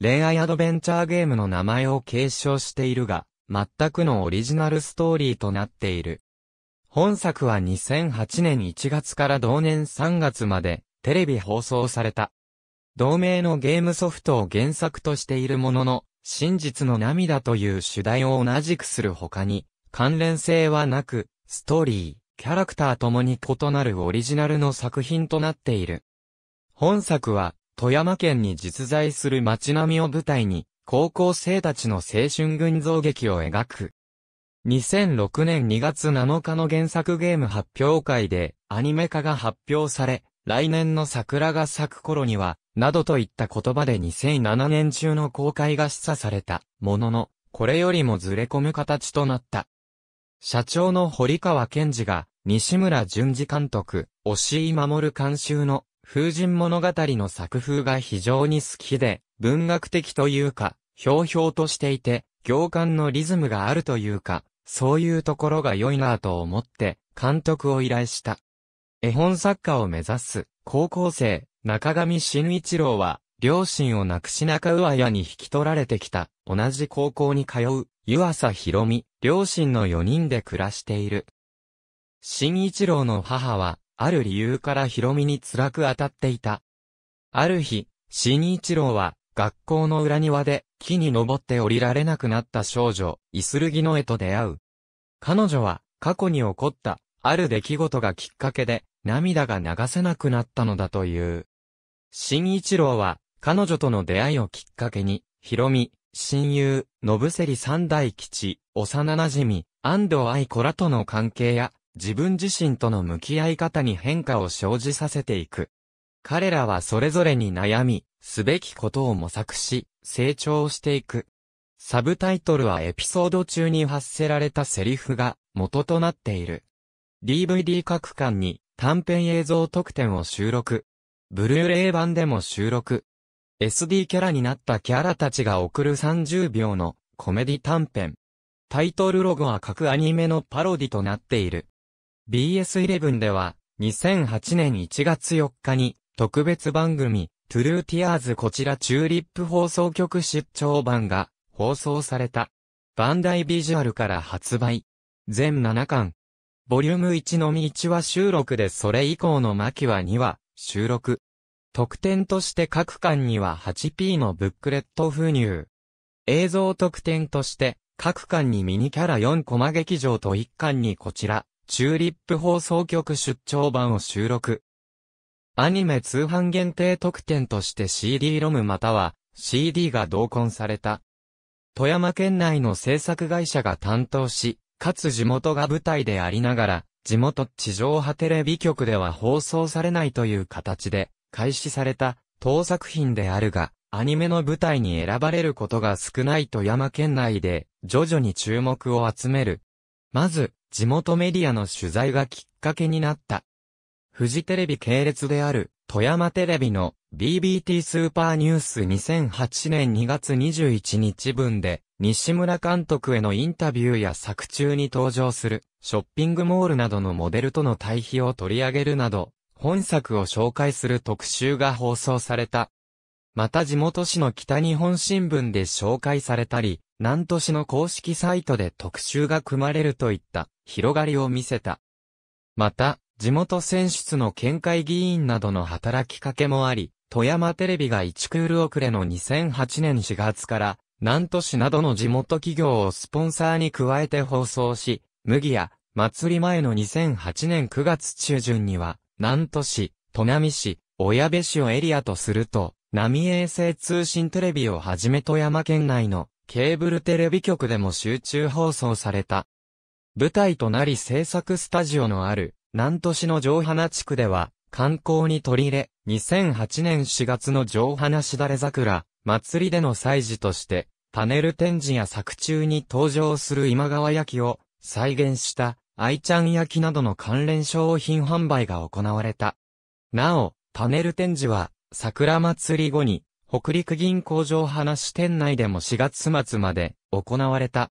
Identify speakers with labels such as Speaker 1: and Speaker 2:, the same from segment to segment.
Speaker 1: 恋愛アドベンチャーゲームの名前を継承しているが、全くのオリジナルストーリーとなっている。本作は2008年1月から同年3月までテレビ放送された。同名のゲームソフトを原作としているものの、真実の涙という主題を同じくする他に、関連性はなく、ストーリー、キャラクターともに異なるオリジナルの作品となっている。本作は、富山県に実在する街並みを舞台に、高校生たちの青春群像劇を描く。2006年2月7日の原作ゲーム発表会で、アニメ化が発表され、来年の桜が咲く頃には、などといった言葉で2007年中の公開が示唆された、ものの、これよりもずれ込む形となった。社長の堀川健二が、西村淳二監督、押井守監修の風神物語の作風が非常に好きで、文学的というか、ひょうひょうとしていて、行間のリズムがあるというか、そういうところが良いなぁと思って、監督を依頼した。絵本作家を目指す、高校生、中上慎一郎は、両親を亡くし中上屋に引き取られてきた、同じ高校に通う、湯浅博美、両親の4人で暮らしている。慎一郎の母は、ある理由からヒロミに辛く当たっていた。ある日、新一郎は、学校の裏庭で、木に登って降りられなくなった少女、イスルギノエと出会う。彼女は、過去に起こった、ある出来事がきっかけで、涙が流せなくなったのだという。新一郎は、彼女との出会いをきっかけに、ヒロミ、親友、ノブセリ三大吉、幼馴染、安藤愛子らとの関係や、自分自身との向き合い方に変化を生じさせていく。彼らはそれぞれに悩み、すべきことを模索し、成長していく。サブタイトルはエピソード中に発せられたセリフが元となっている。DVD 各館に短編映像特典を収録。ブルーレイ版でも収録。SD キャラになったキャラたちが送る30秒のコメディ短編。タイトルロゴは各アニメのパロディとなっている。BS11 では、2008年1月4日に、特別番組、トゥルーティアーズこちらチューリップ放送局出張版が放送された。バンダイビジュアルから発売。全7巻。ボリューム1のみ1話収録でそれ以降の巻は2話収録。特典として各巻には 8P のブックレット封入。映像特典として各巻にミニキャラ4コマ劇場と1巻にこちらチューリップ放送局出張版を収録。アニメ通販限定特典として CD ロムまたは CD が同梱された。富山県内の制作会社が担当し、かつ地元が舞台でありながら、地元地上波テレビ局では放送されないという形で、開始された当作品であるが、アニメの舞台に選ばれることが少ない富山県内で、徐々に注目を集める。まず、地元メディアの取材がきっかけになった。フジテレビ系列である富山テレビの BBT スーパーニュース2008年2月21日分で西村監督へのインタビューや作中に登場するショッピングモールなどのモデルとの対比を取り上げるなど本作を紹介する特集が放送された。また地元紙の北日本新聞で紹介されたり、南都市の公式サイトで特集が組まれるといった広がりを見せた。また、地元選出の県会議員などの働きかけもあり、富山テレビが1クール遅れの2008年4月から、南都市などの地元企業をスポンサーに加えて放送し、麦や祭り前の2008年9月中旬には、南都市、富波市、小矢部市をエリアとすると、浪衛星通信テレビをはじめ富山県内のケーブルテレビ局でも集中放送された。舞台となり制作スタジオのある、南都市の城花地区では、観光に取り入れ、2008年4月の城花しだれ桜、祭りでの祭事として、パネル展示や作中に登場する今川焼きを再現した愛ちゃん焼きなどの関連商品販売が行われた。なお、パネル展示は桜祭り後に北陸銀行上花市店内でも4月末まで行われた。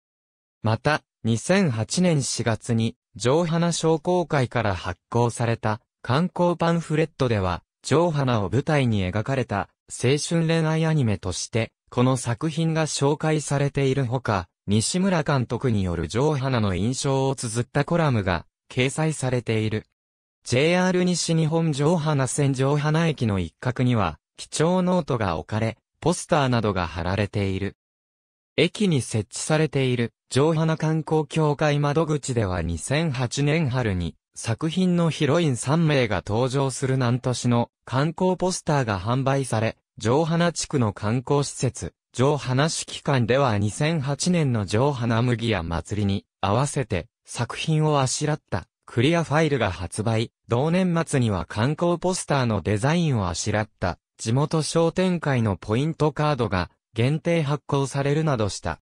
Speaker 1: また、2008年4月に、上花商工会から発行された観光パンフレットでは、上花を舞台に描かれた青春恋愛アニメとして、この作品が紹介されているほか、西村監督による上花の印象を綴ったコラムが掲載されている。JR 西日本上花線上花駅の一角には、貴重ノートが置かれ、ポスターなどが貼られている。駅に設置されている上花観光協会窓口では2008年春に作品のヒロイン3名が登場する南都市の観光ポスターが販売され、上花地区の観光施設、上花市館では2008年の上花麦屋祭りに合わせて作品をあしらったクリアファイルが発売、同年末には観光ポスターのデザインをあしらった地元商店会のポイントカードが限定発行されるなどした。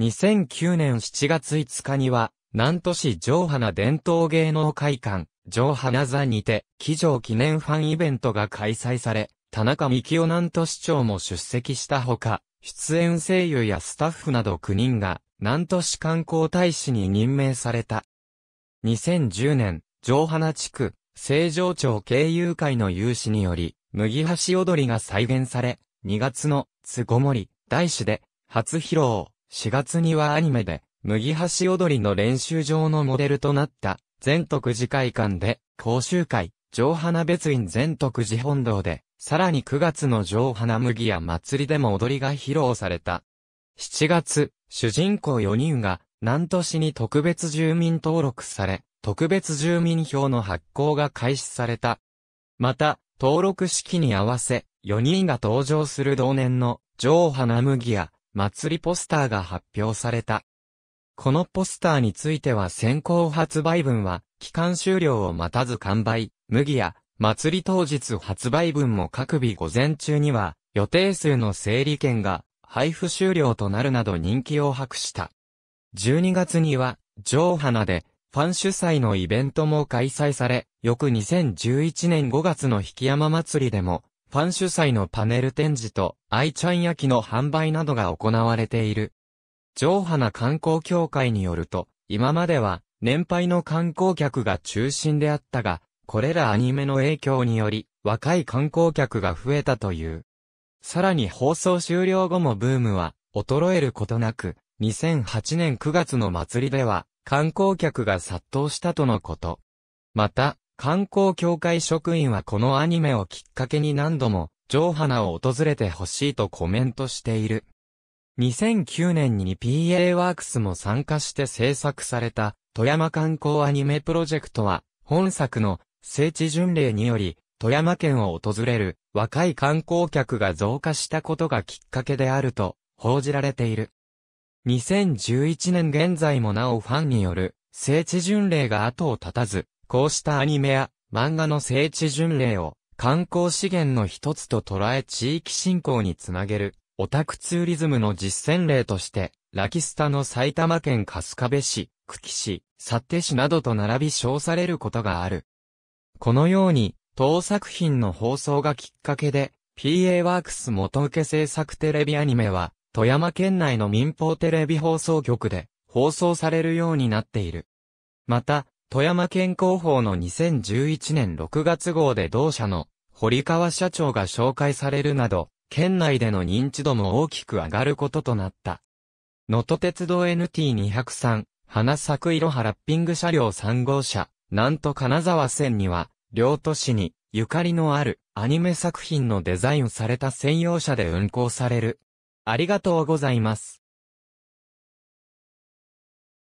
Speaker 1: 2009年7月5日には、南都市上花伝統芸能会館、上花座にて、騎乗記念ファンイベントが開催され、田中幹夫南都市長も出席したほか、出演声優やスタッフなど9人が、南都市観光大使に任命された。2010年、上花地区、成城町経由会の有志により、麦橋踊りが再現され、2月の、つごもり、大師で、初披露、4月にはアニメで、麦橋踊りの練習場のモデルとなった、全徳寺会館で、講習会、上花別院全徳寺本堂で、さらに9月の上花麦や祭りでも踊りが披露された。7月、主人公4人が、南都市に特別住民登録され、特別住民票の発行が開始された。また、登録式に合わせ、4人が登場する同年の、上花麦や、祭りポスターが発表された。このポスターについては先行発売分は、期間終了を待たず完売、麦や、祭り当日発売分も各日午前中には、予定数の整理券が、配布終了となるなど人気を博した。12月には、上花で、ファン主催のイベントも開催され、翌2011年5月の引山祭りでも、ファン主催のパネル展示と、愛ちゃん焼きの販売などが行われている。上花観光協会によると、今までは、年配の観光客が中心であったが、これらアニメの影響により、若い観光客が増えたという。さらに放送終了後もブームは、衰えることなく、2008年9月の祭りでは、観光客が殺到したとのこと。また、観光協会職員はこのアニメをきっかけに何度も、上花を訪れてほしいとコメントしている。2009年に PA ワークスも参加して制作された、富山観光アニメプロジェクトは、本作の聖地巡礼により、富山県を訪れる若い観光客が増加したことがきっかけであると報じられている。2011年現在もなおファンによる聖地巡礼が後を絶たず、こうしたアニメや漫画の聖地巡礼を観光資源の一つと捉え地域振興につなげるオタクツーリズムの実践例として、ラキスタの埼玉県春日部市、久喜市、幸手市などと並び称されることがある。このように、当作品の放送がきっかけで、PA ワークス元請け制作テレビアニメは、富山県内の民放テレビ放送局で放送されるようになっている。また、富山県広報の2011年6月号で同社の堀川社長が紹介されるなど、県内での認知度も大きく上がることとなった。能登鉄道 NT203、花咲く色派ラッピング車両3号車、なんと金沢線には、両都市に、ゆかりのある、アニメ作品のデザインされた専用車で運行される、ありがとうございます。